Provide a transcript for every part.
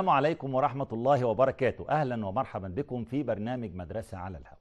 السلام عليكم ورحمة الله وبركاته أهلا ومرحبا بكم في برنامج مدرسة على الهواء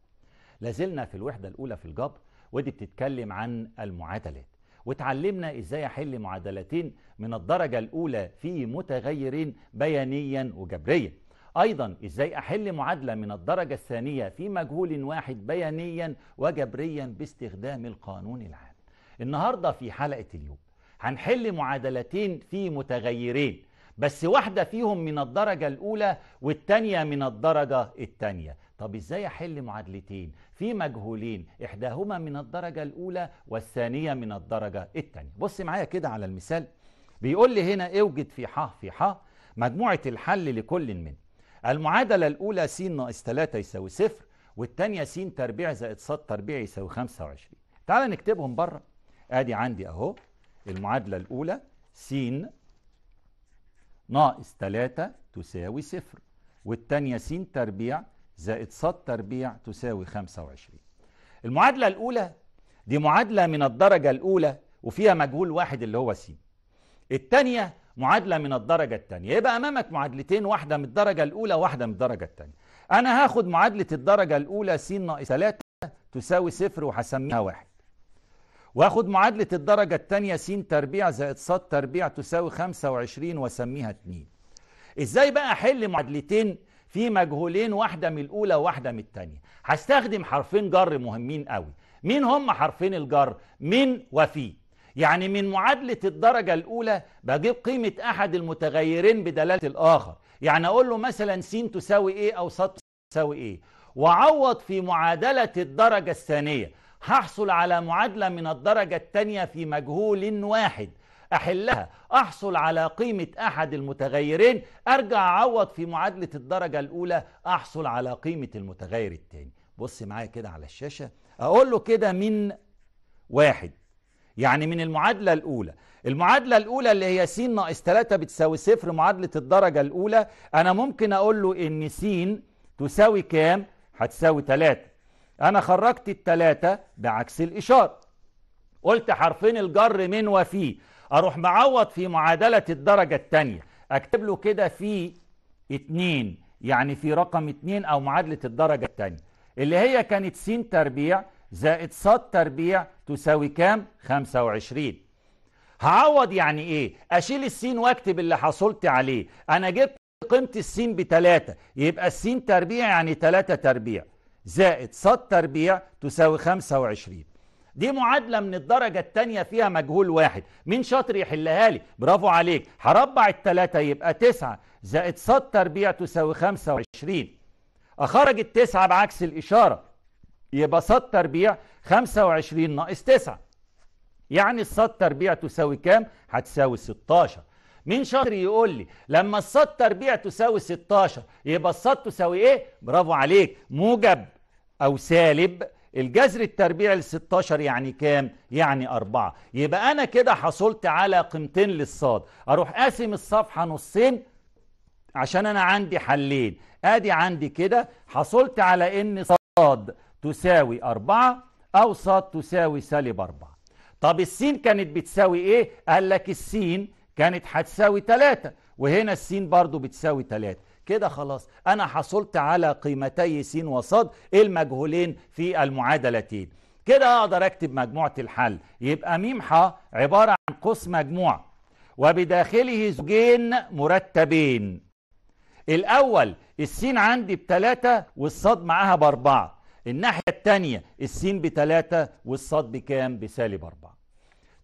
لازلنا في الوحدة الأولى في الجبر ودي بتتكلم عن المعادلات وتعلمنا إزاي أحل معادلتين من الدرجة الأولى في متغيرين بيانيا وجبريا أيضا إزاي أحل معادلة من الدرجة الثانية في مجهول واحد بيانيا وجبريا باستخدام القانون العام النهاردة في حلقة اليوم هنحل معادلتين في متغيرين بس واحدة فيهم من الدرجة الأولى والتانية من الدرجة التانية طب ازاي احل معادلتين في مجهولين احداهما من الدرجة الاولى والثانية من الدرجة التانية بص معايا كده على المثال بيقول لي هنا اوجد في ح في ح مجموعة الحل لكل من المعادلة الاولى س ناقص 3 يساوي صفر والتانية س تربيع زائد ص تربيع يساوي 25 تعال نكتبهم بره ادي عندي اهو المعادلة الاولى س ناقص 3 تساوي صفر والتانية س تربيع زائد ص تربيع تساوي 25 المعادلة الأولى دي معادلة من الدرجة الأولى وفيها مجهول واحد اللي هو س التانية معادلة من الدرجة التانية يبقى أمامك معادلتين واحدة من الدرجة الأولى واحدة من الدرجة التانية أنا هاخد معادلة الدرجة الأولى س ناقص 3 تساوي صفر وهسميها واحد واخد معادلة الدرجة الثانية س تربيع زائد ص تربيع تساوي 25 واسميها 2 ازاي بقى احل معادلتين في مجهولين واحدة من الأولى وواحدة من الثانية هستخدم حرفين جر مهمين قوي مين هم حرفين الجر من وفي يعني من معادلة الدرجة الأولى بجيب قيمة أحد المتغيرين بدلالة الآخر يعني أقول له مثلا س تساوي إيه أو ص تساوي إيه وعوض في معادلة الدرجة الثانية هحصل على معادلة من الدرجة الثانية في مجهول واحد أحلها أحصل على قيمة أحد المتغيرين أرجع أعوض في معادلة الدرجة الأولى أحصل على قيمة المتغير الثاني بص معايا كده على الشاشة أقول له كده من واحد يعني من المعادلة الأولى المعادلة الأولى اللي هي س ناقص 3 بتساوي صفر معادلة الدرجة الأولى أنا ممكن أقول له إن س تساوي كام؟ هتساوي 3 أنا خرجت التلاتة بعكس الإشارة قلت حرفين الجر من وفي أروح معوض في معادلة الدرجة التانية أكتب له كده في اتنين يعني في رقم اتنين أو معادلة الدرجة التانية اللي هي كانت س تربيع زائد ص تربيع تساوي كام؟ 25 هعوض يعني إيه؟ أشيل السين وأكتب اللي حصلت عليه أنا جبت قيمة السين بتلاتة يبقى السين تربيع يعني تلاتة تربيع زائد ص تربيع تساوي 25 دي معادلة من الدرجة الثانية فيها مجهول واحد مين شاطر يحلها لي برافو عليك هربع التلاتة يبقى تسعة زائد ص تربيع تساوي 25 أخرج التسعة بعكس الإشارة يبقى ص تربيع 25 ناقص 9 يعني الصاد تربيع تساوي كام؟ هتساوي 16 مين شاطر يقول لي لما الص تربيع تساوي 16 يبقى الص تساوي ايه؟ برافو عليك موجب أو سالب الجذر التربيعي ل 16 يعني كام؟ يعني 4 يبقى أنا كده حصلت على قيمتين للصاد أروح قاسم الصفحة نصين عشان أنا عندي حلين أدي عندي كده حصلت على إن صاد تساوي 4 أو صاد تساوي سالب 4 طب السين كانت بتساوي إيه؟ قال لك السين كانت هتساوي 3 وهنا السين برضو بتساوي 3 كده خلاص أنا حصلت على قيمتي س وص المجهولين في المعادلتين كده أقدر أكتب مجموعة الحل يبقى م ح عبارة عن قوس مجموع وبداخله زوجين مرتبين الأول السين عندي بتلاتة والصاد معاها بأربعة الناحية التانية السين بتلاتة والصاد بكام بسالب أربعة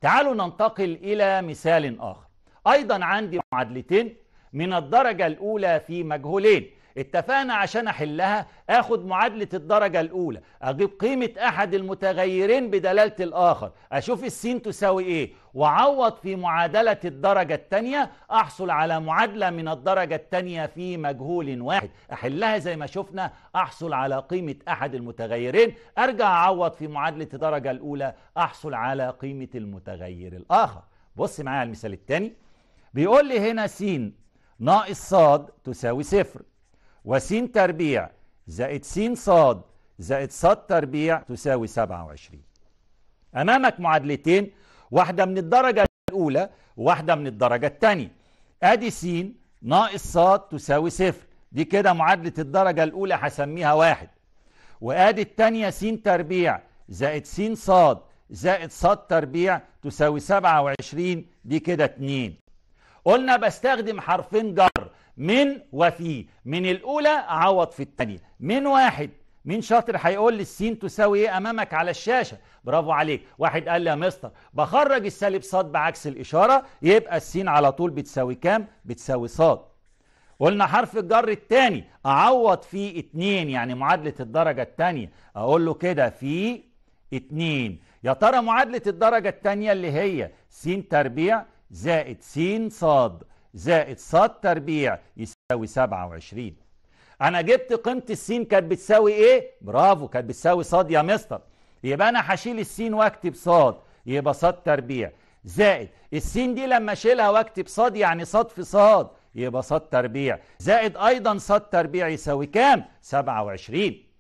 تعالوا ننتقل إلى مثال آخر أيضا عندي معادلتين من الدرجة الأولى في مجهولين اتفقنا عشان أحلها أخد معادلة الدرجة الأولى أجيب قيمة أحد المتغيرين بدلالة الآخر أشوف السين تساوي إيه وعوض في معادلة الدرجة الثانية أحصل على معادلة من الدرجة الثانية في مجهول واحد أحلها زي ما شفنا أحصل على قيمة أحد المتغيرين أرجع أعوض في معادلة الدرجة الأولى أحصل على قيمة المتغير الآخر بص معايا على المثال الثاني بيقول لي هنا سين ناقص صاد تساوي صفر وس تربيع زائد س صاد زائد صاد تربيع تساوي 27 أمامك معادلتين واحدة من الدرجة الأولى وواحدة من الدرجة الثانية أدي س ناقص صاد تساوي صفر دي كده معادلة الدرجة الأولى هسميها واحد وأدي الثانية س تربيع زائد س صاد زائد صاد تربيع تساوي 27 دي كده 2 قلنا بستخدم حرفين جر من وفي من الأولى أعوض في الثانية من واحد مين شاطر هيقول لي السين تساوي ايه امامك على الشاشه برافو عليك واحد قال لي يا مستر بخرج السالب صاد بعكس الاشاره يبقى السين على طول بتساوي كام بتساوي صاد قلنا حرف الجر الثاني اعوض فيه اتنين يعني معادله الدرجه الثانيه اقول له كده في اتنين يا ترى معادله الدرجه الثانيه اللي هي س تربيع زائد س ص زائد ص تربيع يساوي 27 انا جبت قيمه السين كانت بتساوي ايه برافو كانت بتساوي ص يا مستر يبقى انا هشيل السين واكتب ص يبقى ص تربيع زائد السين دي لما اشيلها واكتب ص يعني ص في ص يبقى ص تربيع زائد ايضا ص تربيع يساوي كام 27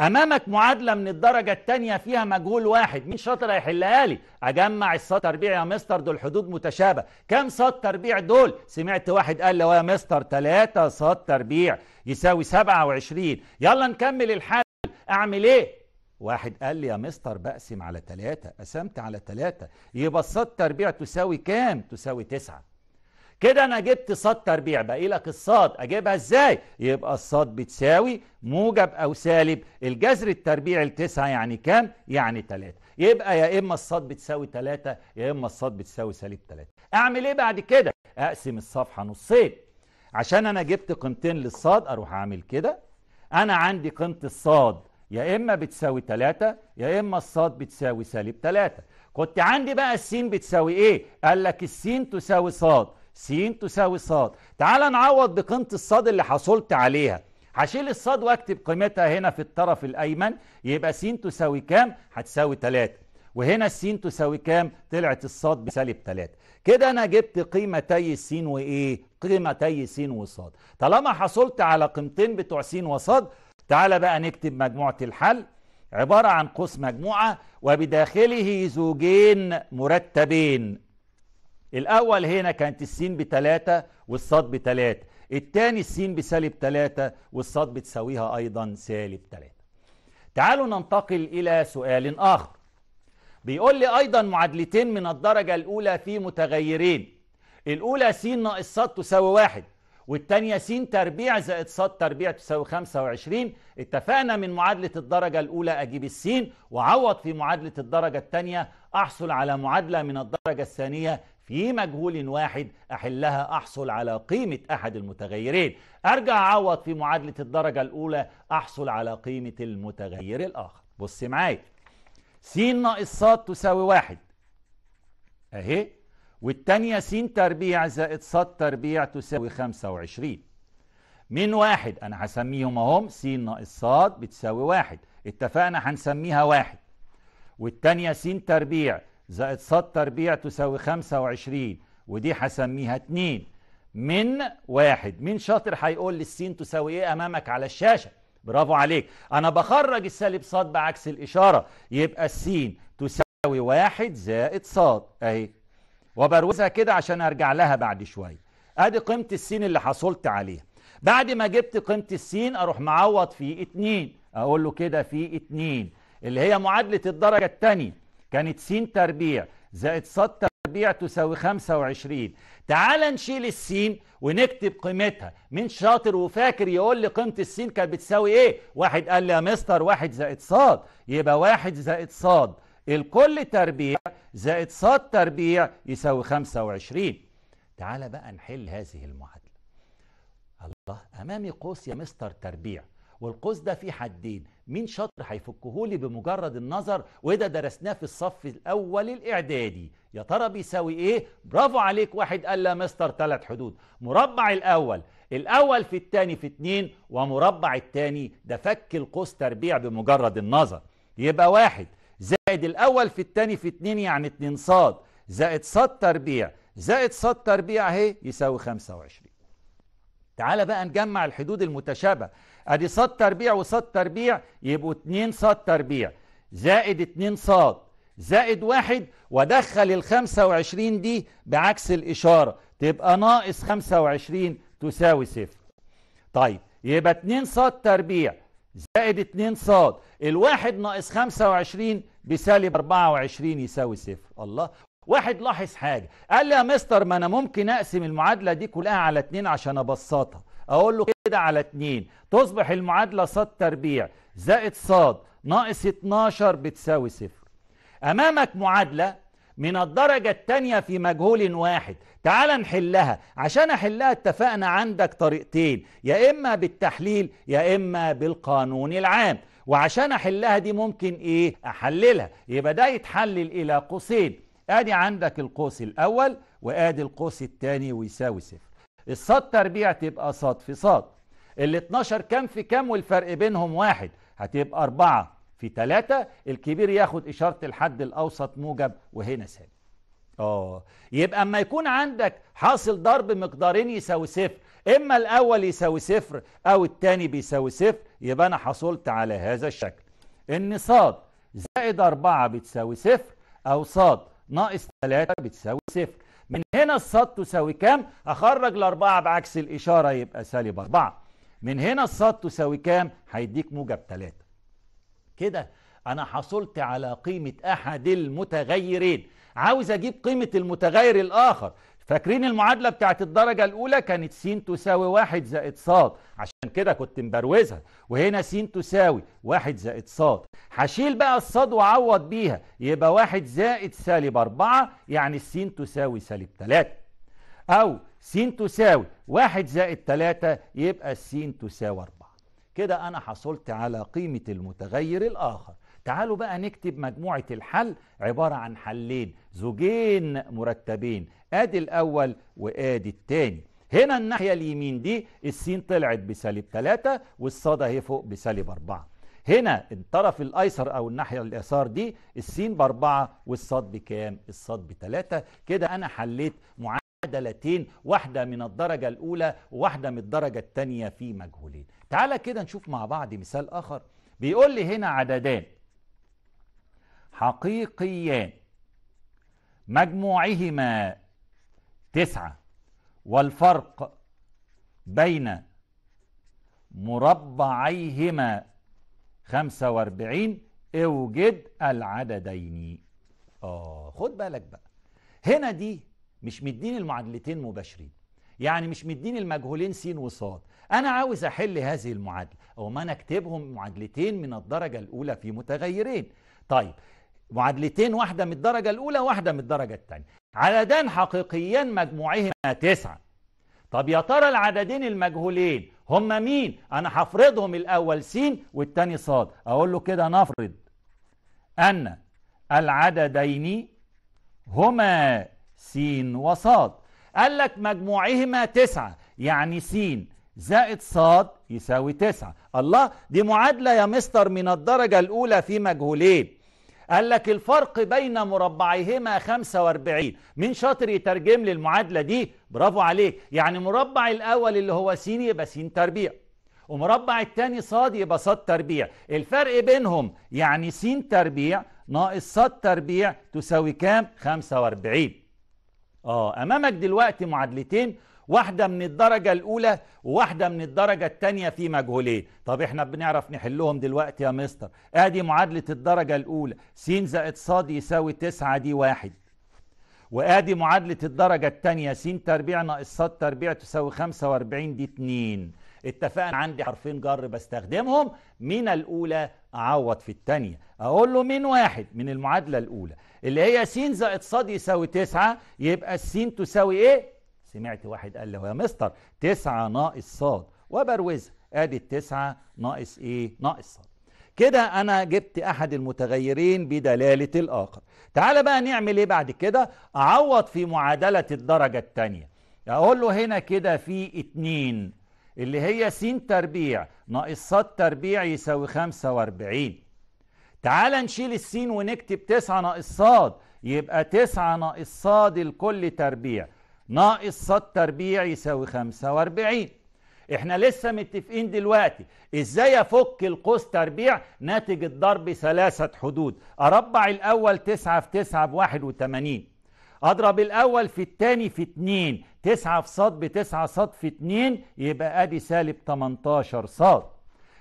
امامك معادله من الدرجه الثانيه فيها مجهول واحد مين شاطر هيحلها لي اجمع السط تربيع يا مستر دول حدود متشابه كام سط تربيع دول سمعت واحد قال له يا مستر 3 سط تربيع يساوي 27 يلا نكمل الحل اعمل ايه واحد قال لي يا مستر بقسم على 3 قسمت على 3 يبقى السط تربيع تساوي كام تساوي 9 كده انا جبت صاد تربيع باقي لك الصاد اجيبها ازاي يبقى الصاد بتساوي موجب او سالب الجذر التربيع التسعة يعني كام يعني 3 يبقى يا اما الصاد بتساوي 3 يا اما الصاد بتساوي سالب 3 اعمل ايه بعد كده اقسم الصفحه نصين عشان انا جبت قيمتين للصاد اروح اعمل كده انا عندي قيمه الصاد يا اما بتساوي 3 يا اما الصاد بتساوي سالب 3 كنت عندي بقى السين بتساوي ايه قال لك السين تساوي صاد س تساوي ص تعال نعوض بقيمة الصاد اللي حصلت عليها هشيل الصاد واكتب قيمتها هنا في الطرف الأيمن يبقى س تساوي كام؟ هتساوي 3 وهنا الس تساوي كام؟ طلعت الصاد بسالب 3 كده أنا جبت قيمتي س وإيه؟ قيمتي س وصاد طالما حصلت على قيمتين بتوع س وصاد تعال بقى نكتب مجموعة الحل عبارة عن قوس مجموعة وبداخله زوجين مرتبين الأول هنا كانت السين بتلاتة والصاد بتلاتة الثاني السين بسالب تلاتة والصاد بتساويها أيضا سالب تلاتة تعالوا ننتقل إلى سؤال آخر بيقول لي أيضا معادلتين من الدرجة الأولى في متغيرين الأولى س ناقص صاد تساوي واحد والثانية س تربيع زائد صاد تربيع تساوي 25 اتفقنا من معادلة الدرجة الأولى أجيب السين وعوض في معادلة الدرجة الثانية أحصل على معادلة من الدرجة الثانية في مجهول واحد أحلها أحصل على قيمة أحد المتغيرين أرجع أعوض في معادلة الدرجة الأولى أحصل على قيمة المتغير الآخر بص معايا س ناقص ص تساوي واحد أهي والتانية س تربيع زائد ص تربيع تساوي 25 من واحد أنا هسميهم أهم س ناقص ص بتساوي واحد اتفقنا هنسميها واحد والتانية س تربيع زائد ص تربيع تساوي 25 ودي هسميها 2 من واحد مين شاطر هيقول لي السين تساوي ايه امامك على الشاشه برافو عليك انا بخرج السالب صاد بعكس الاشاره يبقى السين تساوي واحد زائد صاد اهي وبروزها كده عشان ارجع لها بعد شويه ادي قيمه السين اللي حصلت عليها بعد ما جبت قيمه السين اروح معوض في اتنين اقول له كده في اتنين اللي هي معادله الدرجه الثانيه كانت س تربيع زائد ص تربيع تساوي 25 تعال نشيل السين ونكتب قيمتها مين شاطر وفاكر يقول لي قيمة السين كانت بتساوي ايه واحد قال لي يا مستر واحد زائد صاد يبقى واحد زائد صاد الكل تربيع زائد صاد تربيع يساوي 25 تعال بقى نحل هذه المعادلة الله أمامي قوس يا مستر تربيع والقوس ده فيه حدين مين شاطر هيفكهولي بمجرد النظر وده درسناه في الصف الاول الاعدادي يا ترى بيساوي ايه برافو عليك واحد قال لا مستر ثلاث حدود مربع الاول الاول في الثاني في اتنين ومربع الثاني ده فك القوس تربيع بمجرد النظر يبقى واحد زائد الاول في الثاني في اتنين يعني اتنين صاد زائد صاد تربيع زائد صاد تربيع اهي يساوي 25 تعال بقى نجمع الحدود المتشابهه ادي صاد تربيع وصاد تربيع يبقوا 2 صاد تربيع زائد 2 صاد زائد واحد وادخل ال 25 دي بعكس الاشاره تبقى ناقص 25 تساوي صفر. طيب يبقى 2 صاد تربيع زائد 2 صاد الواحد ناقص 25 بسالب 24 يساوي صفر الله واحد لاحظ حاجه قال لي يا مستر ما انا ممكن اقسم المعادله دي كلها على 2 عشان ابسطها اقول له كده على 2 تصبح المعادله ص تربيع زائد ص ناقص 12 بتساوي صفر امامك معادله من الدرجة الثانية في مجهول واحد تعال نحلها عشان أحلها اتفقنا عندك طريقتين يا إما بالتحليل يا إما بالقانون العام وعشان أحلها دي ممكن إيه أحللها يبقى ده يتحلل إلى قوسين آدي عندك القوس الأول وآدي القوس الثاني ويساوي صفر الصاد تربيع تبقى صاد في صاد ال 12 كام في كام والفرق بينهم واحد هتبقى أربعة في ثلاثة الكبير ياخد إشارة الحد الأوسط موجب وهنا سالب اه يبقى اما يكون عندك حاصل ضرب مقدارين يساوي صفر اما الاول يساوي صفر او الثاني بيساوي صفر يبقى انا حصلت على هذا الشكل ان صاد زائد أربعة بتساوي صفر او صاد ناقص ثلاثة بتساوي صفر من هنا الصاد تساوي كام اخرج الاربعة بعكس الاشارة يبقى سالب اربعة من هنا الصاد تساوي كام هيديك موجب تلاتة كده انا حصلت على قيمة احد المتغيرين عاوز اجيب قيمة المتغير الاخر فاكرين المعادلة بتاعت الدرجة الأولى كانت س تساوي واحد زائد ص عشان كده كنت مبروزها وهنا س تساوي واحد زائد ص هشيل بقى الصاد وأعوض بيها يبقى واحد زائد سالب أربعة يعني س تساوي سالب تلاتة أو س تساوي واحد زائد تلاتة يبقى س تساوي أربعة كده أنا حصلت على قيمة المتغير الآخر تعالوا بقى نكتب مجموعة الحل عبارة عن حلين زوجين مرتبين ادي الاول وادي الثاني هنا الناحية اليمين دي السين طلعت بسالب 3 والصاد اهي فوق بسالب 4 هنا الطرف الايسر او الناحية اليسار دي السين باربعة والصاد بكام الصاد بتلاتة كده انا حليت معادلتين واحدة من الدرجة الاولى وواحدة من الدرجة الثانيه في مجهولين تعالى كده نشوف مع بعض مثال اخر بيقول لي هنا عددان حقيقيان مجموعهما تسعة والفرق بين مربعيهما خمسة واربعين اوجد العددين آه خد بالك بقى هنا دي مش مدين المعادلتين مباشرين يعني مش مدين المجهولين س وصاد أنا عاوز أحل هذه المعادلة أو ما أنا أكتبهم معادلتين من الدرجة الأولى في متغيرين طيب معادلتين واحدة من الدرجة الأولى واحدة من الدرجة الثانية عددان حقيقيان مجموعهما تسعة طب يا ترى العددين المجهولين هم مين أنا هفرضهم الأول س والثاني ص أقول له كده نفرض أن العددين هما س وص قال لك مجموعهما تسعة يعني س زائد ص يساوي تسعة الله دي معادلة يا مستر من الدرجة الأولى في مجهولين قال لك الفرق بين مربعيهما 45 مين شاطر يترجم لي المعادلة دي برافو عليك يعني مربع الأول اللي هو س يبقى س تربيع ومربع الثاني ص يبقى ص تربيع الفرق بينهم يعني س تربيع ناقص ص تربيع تساوي كام 45 اه امامك دلوقتي معادلتين واحدة من الدرجة الأولى وواحدة من الدرجة الثانية في مجهولين طب احنا بنعرف نحلهم دلوقتي يا مستر ادي معادلة الدرجة الأولى س زائد ص يساوي 9 دي واحد وادي معادلة الدرجة الثانية س تربيع ناقص ص تربيع تساوي 45 دي 2 اتفقنا عندي حرفين جر بستخدمهم من الأولى أعوض في الثانية أقول له من واحد من المعادلة الأولى اللي هي س زائد ص يساوي 9 يبقى السين تساوي إيه؟ سمعت واحد قال له يا مستر تسعة ناقص صاد وبروزها ادي التسعة ناقص ايه ناقص صاد كده انا جبت احد المتغيرين بدلالة الاخر تعال بقى نعمل ايه بعد كده اعوض في معادلة الدرجة التانية اقول له هنا كده في اتنين اللي هي س تربيع ناقص ص تربيع يساوي 45 تعال نشيل السين ونكتب 9 ناقص ص يبقى 9 ناقص ص الكل تربيع ناقص ص تربيع يساوي 45 احنا لسه متفقين دلوقتي ازاي افك القوس تربيع ناتج الضرب ثلاثة حدود اربع الاول تسعة في تسعة بواحد وتمانين اضرب الاول في التاني في اتنين تسعة في صد بتسعة صد في اتنين يبقى ادي سالب 18 صد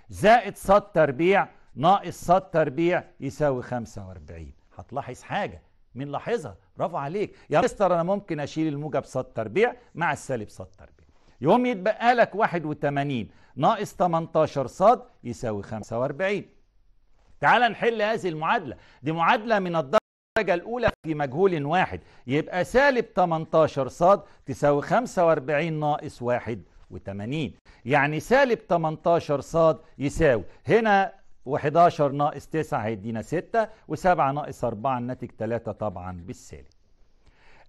زائد صد تربيع ناقص صد تربيع يساوي 45 هتلاحظ حاجة مين لاحظها برافو عليك يا مستر انا ممكن اشيل الموجب صاد تربيع مع السالب صاد تربيع يقوم يتبقى لك 81 ناقص 18 ص يساوي 45 تعال نحل هذه المعادله دي معادله من الدرجه الاولى في مجهول واحد يبقى سالب 18 ص تساوي 45 ناقص 81 يعني سالب 18 ص يساوي هنا و11 ناقص 9 هيدينا 6 و7 ناقص 4 الناتج 3 طبعا بالسالب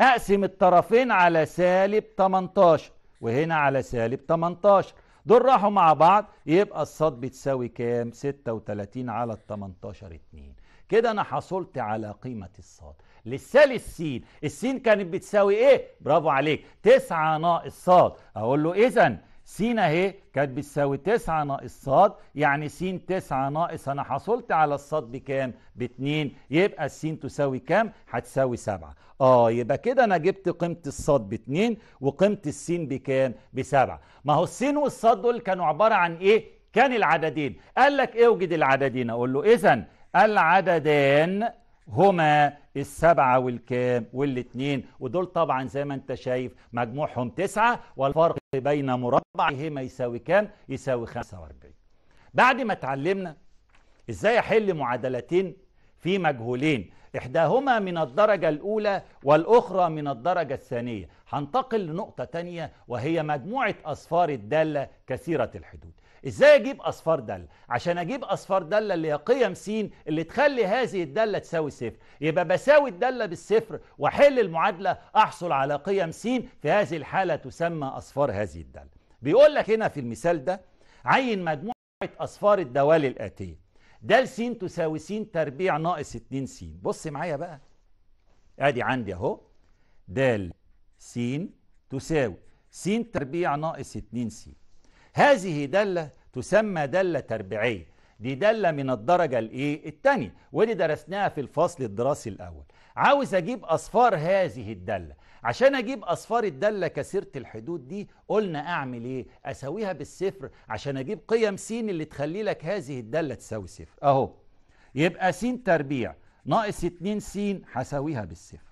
اقسم الطرفين على سالب 18 وهنا على سالب 18 دول راحوا مع بعض يبقى الصاد بتساوي كام 36 على ال 18 2 كده انا حصلت على قيمة الصاد للسالب السين السين كانت بتساوي ايه برافو عليك 9 ناقص صاد اقول له اذا س اهي كانت بتساوي 9 ناقص ص يعني س 9 ناقص انا حصلت على الصاد بكام؟ ب 2 يبقى س تساوي كام؟ هتساوي 7 اه يبقى كده انا جبت قيمه الصاد ب 2 وقيمه الس بكام؟ ب 7 ما هو الس والصاد دول كانوا عباره عن ايه؟ كان العددين قال لك اوجد إيه العددين اقول له اذا العددان هما السبعة والكام والاتنين ودول طبعا زي ما انت شايف مجموعهم تسعة والفرق بين هما يساوي كام يساوي 45 بعد ما اتعلمنا ازاي احل معادلتين في مجهولين إحداهما من الدرجة الأولى والأخرى من الدرجة الثانية هنتقل لنقطة تانية وهي مجموعة أصفار الدالة كثيرة الحدود ازاي اجيب اصفار دالة عشان اجيب اصفار دالة اللي هي قيم س اللي تخلي هذه الدالة تساوي صفر يبقى بساوي الدالة بالصفر واحل المعادلة احصل على قيم س في هذه الحالة تسمى اصفار هذه الدالة بيقول لك هنا في المثال ده عين مجموعة اصفار الدوال الاتية د س تساوي س تربيع ناقص 2 س بص معايا بقى ادي عندي اهو د س تساوي س تربيع ناقص 2 س هذه دالة تسمى دالة تربيعية دي دالة من الدرجة الايه الثانية ودي درسناها في الفصل الدراسي الأول عاوز أجيب أصفار هذه الدالة عشان أجيب أصفار الدالة كسيره الحدود دي قلنا أعمل إيه؟ أساويها بالصفر عشان أجيب قيم س اللي تخلي لك هذه الدالة تساوي صفر أهو يبقى س تربيع ناقص 2 س هساويها بالصفر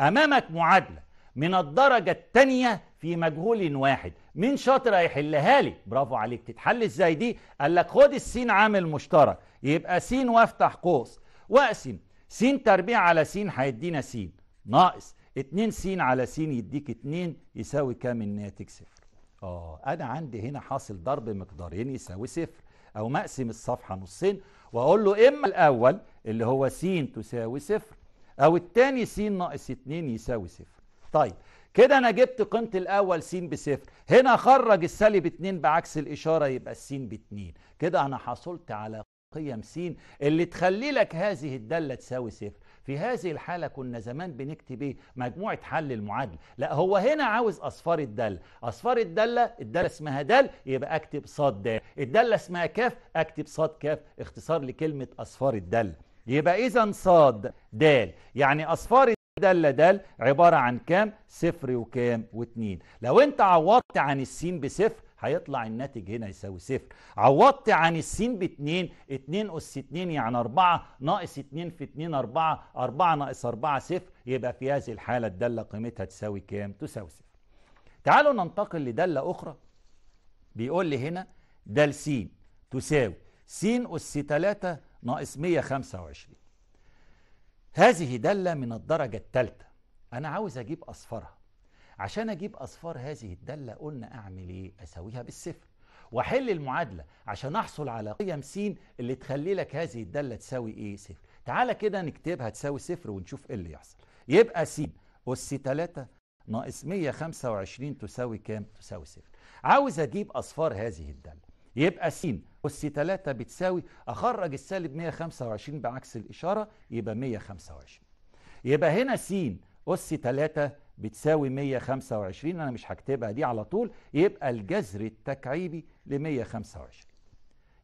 أمامك معادلة من الدرجة الثانية في مجهول واحد مين شاطر هيحلها لي برافو عليك تتحل ازاي دي قال لك خد السين عامل مشترك يبقى س وافتح قوس واقسم س تربيع على س هيدينا س ناقص 2 س على س يديك 2 يساوي كام الناتج صفر اه انا عندي هنا حاصل ضرب مقدارين يساوي صفر او مقسم الصفحه نصين واقول له اما الاول اللي هو س تساوي صفر او الثاني س ناقص 2 يساوي صفر طيب كده انا جبت قيمه الاول س بصفر هنا خرج السالب 2 بعكس الاشاره يبقى س باتنين كده انا حصلت على قيم س اللي تخلي لك هذه الداله تساوي صفر في هذه الحالة كنا زمان بنكتب ايه مجموعة حل المعادلة لا هو هنا عاوز أصفار الدالة أصفار الدالة الدالة اسمها دال يبقى أكتب ص د، الدالة اسمها كاف أكتب ص ك اختصار لكلمة أصفار الدالة يبقى إذا ص د يعني أصفار دال دال عبارة عن كام صفر وكام واتنين لو انت عوضت عن السين بصفر هيطلع الناتج هنا يساوي صفر عوضت عن السين باتنين اتنين أس اتنين يعني أربعة ناقص اتنين في اتنين أربعة أربعة ناقص أربعة صفر يبقى في هذه الحالة الدالة قيمتها تساوي كام تساوي صفر تعالوا ننتقل لدالة أخرى بيقول لي هنا دال س تساوي سين أس تلاتة ناقص مية خمسة وعشرين هذه دالة من الدرجة الثالثة أنا عاوز أجيب أصفرها عشان أجيب أصفار هذه الدالة قلنا أعمل إيه؟ أساويها بالصفر وأحل المعادلة عشان أحصل على قيم س اللي تخلي لك هذه الدالة تساوي إيه؟ صفر تعالى كده نكتبها تساوي صفر ونشوف إيه اللي يحصل يبقى س أس 3 ناقص 125 تساوي كام؟ تساوي صفر عاوز أجيب أصفار هذه الدالة يبقى س أس 3 بتساوي أخرج السالب 125 بعكس الإشارة يبقى 125 يبقى هنا س أس 3 بتساوي 125 أنا مش هكتبها دي على طول يبقى الجذر التكعيبي ل 125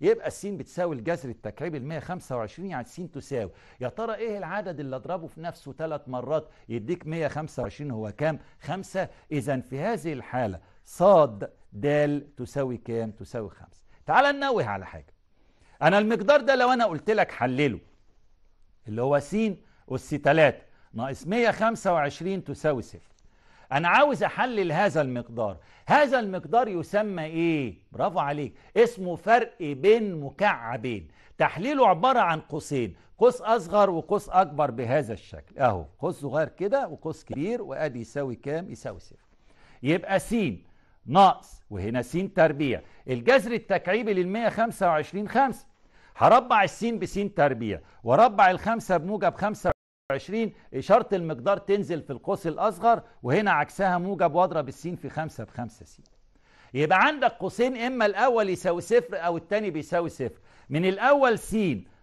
يبقى س بتساوي الجذر التكعيبي ل 125 يعني س تساوي يا ترى ايه العدد اللي اضربه في نفسه ثلاث مرات يديك 125 هو كام؟ 5 إذا في هذه الحالة صاد د تساوي كام تساوي 5. تعال ننوه على حاجة أنا المقدار ده لو أنا قلت لك حلله اللي هو س أس 3 ناقص 125 تساوي 0. أنا عاوز أحلل هذا المقدار هذا المقدار يسمى إيه؟ برافو عليك اسمه فرق بين مكعبين تحليله عبارة عن قوسين قوس أصغر وقوس أكبر بهذا الشكل أهو قوس صغير كده وقوس كبير وأدي يساوي كام؟ يساوي صفر يبقى س ناقص وهنا س تربيع الجذر التكعيبي لل 125 5 هربع الس بس تربيع واربع الخمسة بموجب 25 إشارة المقدار تنزل في القوس الأصغر وهنا عكسها موجب واضرب السين في 5 ب 5 س يبقى عندك قوسين إما الأول يساوي صفر أو الثاني بيساوي صفر من الأول س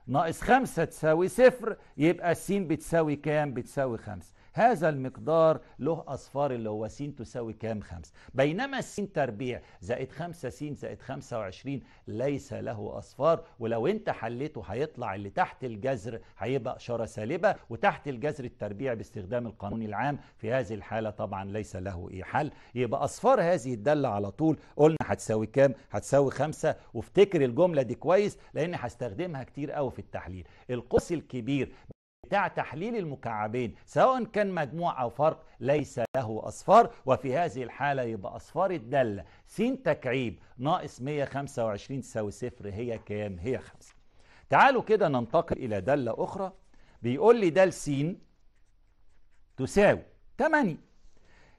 ناقص 5 تساوي صفر يبقى السين بتساوي كام؟ بتساوي 5 هذا المقدار له أصفار اللي هو س تساوي كام خمسة بينما الس تربيع زائد خمسة س زائد خمسة وعشرين ليس له أصفار ولو أنت حليته هيطلع اللي تحت الجذر هيبقى إشارة سالبة وتحت الجذر التربيع باستخدام القانون العام في هذه الحالة طبعا ليس له أي حل يبقى أصفار هذه الدالة على طول قلنا هتساوي كام هتساوي خمسة وافتكر الجملة دي كويس لأن هستخدمها كتير قوي في التحليل القوس الكبير بتاع تحليل المكعبين سواء كان مجموع أو فرق ليس له أصفار وفي هذه الحالة يبقى أصفار الدالة س تكعيب ناقص 125 تساوي صفر هي كام؟ هي 5 تعالوا كده ننتقل إلى دالة أخرى بيقول لي دال س تساوي 8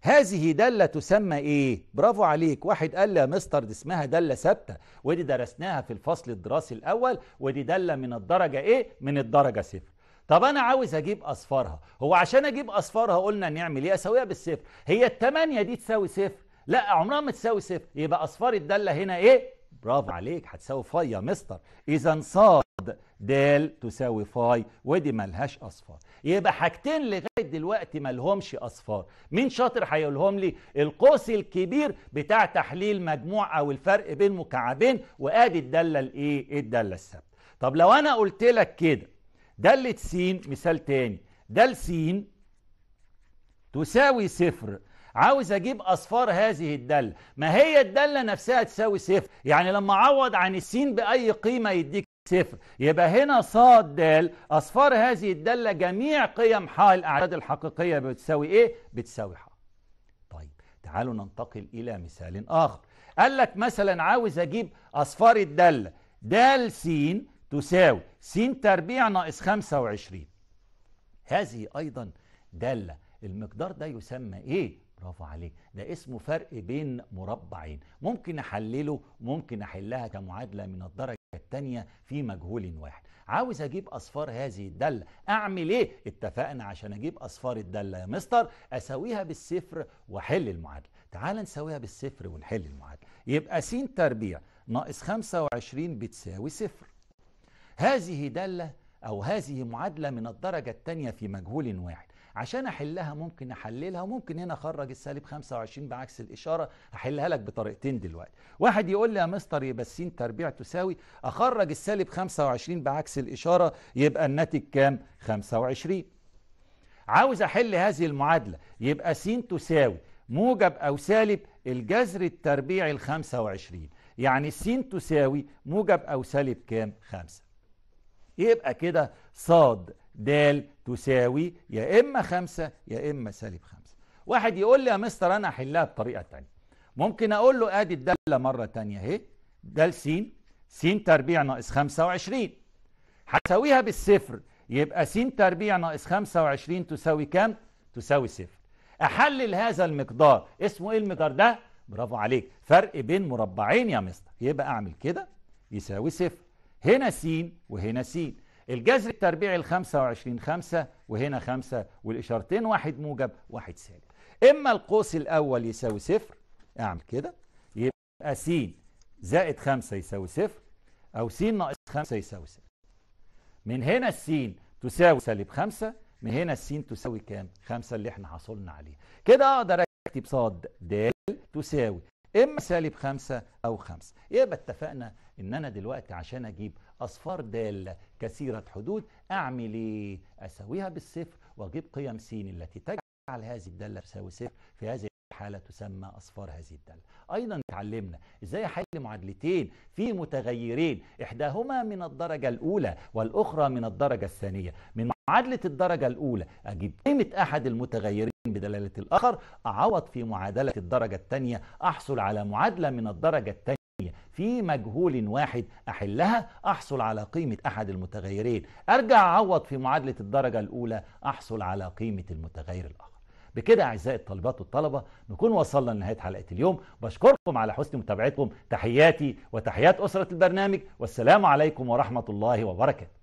هذه دالة تسمى ايه؟ برافو عليك واحد قال لي يا مستر دي اسمها دالة ثابتة ودي درسناها في الفصل الدراسي الأول ودي دالة من الدرجة ايه؟ من الدرجة صفر طب انا عاوز اجيب اصفارها هو عشان اجيب اصفارها قلنا نعمل ايه اساويها بالصفر هي الثمانية دي تساوي صفر لا عمرها ما تساوي صفر يبقى اصفار الداله هنا ايه برافو عليك هتساوي فاي يا مستر اذا صاد د تساوي فاي ودي ملهاش اصفار يبقى حاجتين لغايه دلوقتي ملهمش اصفار مين شاطر هيقولهم لي القوس الكبير بتاع تحليل مجموع او الفرق بين مكعبين وادي الداله الايه الداله الثابته طب لو انا قلت لك كده دالة س مثال تاني دال س تساوي صفر عاوز اجيب اصفار هذه الدالة ما هي الدالة نفسها تساوي صفر يعني لما اعوض عن السين باي قيمة يديك صفر يبقى هنا ص د اصفار هذه الدالة جميع قيم ح الاعداد الحقيقية بتساوي ايه بتساوي ح طيب تعالوا ننتقل الى مثال اخر قال لك مثلا عاوز اجيب اصفار الدالة د س تساوي س تربيع ناقص 25 هذه أيضا دالة المقدار ده يسمى إيه؟ برافو عليك ده اسمه فرق بين مربعين ممكن أحلله ممكن أحلها كمعادلة من الدرجة الثانية في مجهول واحد عاوز اجيب اصفار هذه الداله اعمل ايه اتفقنا عشان اجيب اصفار الداله يا مستر اساويها بالصفر واحل المعادله تعال نساويها بالصفر ونحل المعادله يبقى س تربيع ناقص 25 بتساوي صفر هذه دالة أو هذه معادلة من الدرجة الثانية في مجهول واحد عشان أحلها ممكن أحللها وممكن هنا أخرج السالب 25 بعكس الإشارة أحلها لك بطريقتين دلوقتي واحد يقول لي يا مستر يبقى السين تربيع تساوي أخرج السالب 25 بعكس الإشارة يبقى الناتج كام 25 عاوز أحل هذه المعادلة يبقى س تساوي موجب أو سالب الجذر التربيعي ال 25 يعني س تساوي موجب أو سالب كام 5 يبقى كده صاد د تساوي يا إما خمسة يا إما سالب خمسة واحد يقول لي يا مستر أنا أحلها بطريقة ثانيه. ممكن أقول له أدي الدالة مرة ثانيه أهي د س س تربيع ناقص 25 هساويها بالصفر يبقى س تربيع ناقص 25 تساوي كام؟ تساوي صفر أحلل هذا المقدار اسمه إيه المقدار ده؟ برافو عليك فرق بين مربعين يا مستر يبقى أعمل كده يساوي صفر هنا سين وهنا سين الجذر التربيعي ال 25 5 وهنا 5 والاشارتين واحد موجب واحد سالب اما القوس الاول يساوي صفر اعمل كده يبقى س زائد 5 يساوي صفر او س ناقص 5 يساوي صفر من هنا س تساوي سالب 5 من هنا س تساوي كام 5 اللي احنا حصلنا عليه كده اقدر اكتب ص د تساوي إما سالب خمسة أو خمسة يبقى اتفقنا إن أنا دلوقتي عشان أجيب أصفار دالة كثيرة حدود أعمل إيه؟ أساويها بالصفر وأجيب قيم س التي تجعل هذه الدالة تساوي صفر في هذه حالة تسمى أصفار هذه الدالة أيضا تعلمنا إزاي أحل معادلتين في متغيرين إحداهما من الدرجة الأولى والأخرى من الدرجة الثانية من معادلة الدرجة الأولى أجيب قيمة أحد المتغيرين بدلالة الآخر أعوض في معادلة الدرجة الثانية أحصل على معادلة من الدرجة الثانية في مجهول واحد أحلها أحصل على قيمة أحد المتغيرين أرجع أعوض في معادلة الدرجة الأولى أحصل على قيمة المتغير الآخر بكده أعزائي الطالبات والطلبة نكون وصلنا لنهاية حلقة اليوم بشكركم على حسن متابعتكم تحياتي وتحيات أسرة البرنامج والسلام عليكم ورحمة الله وبركاته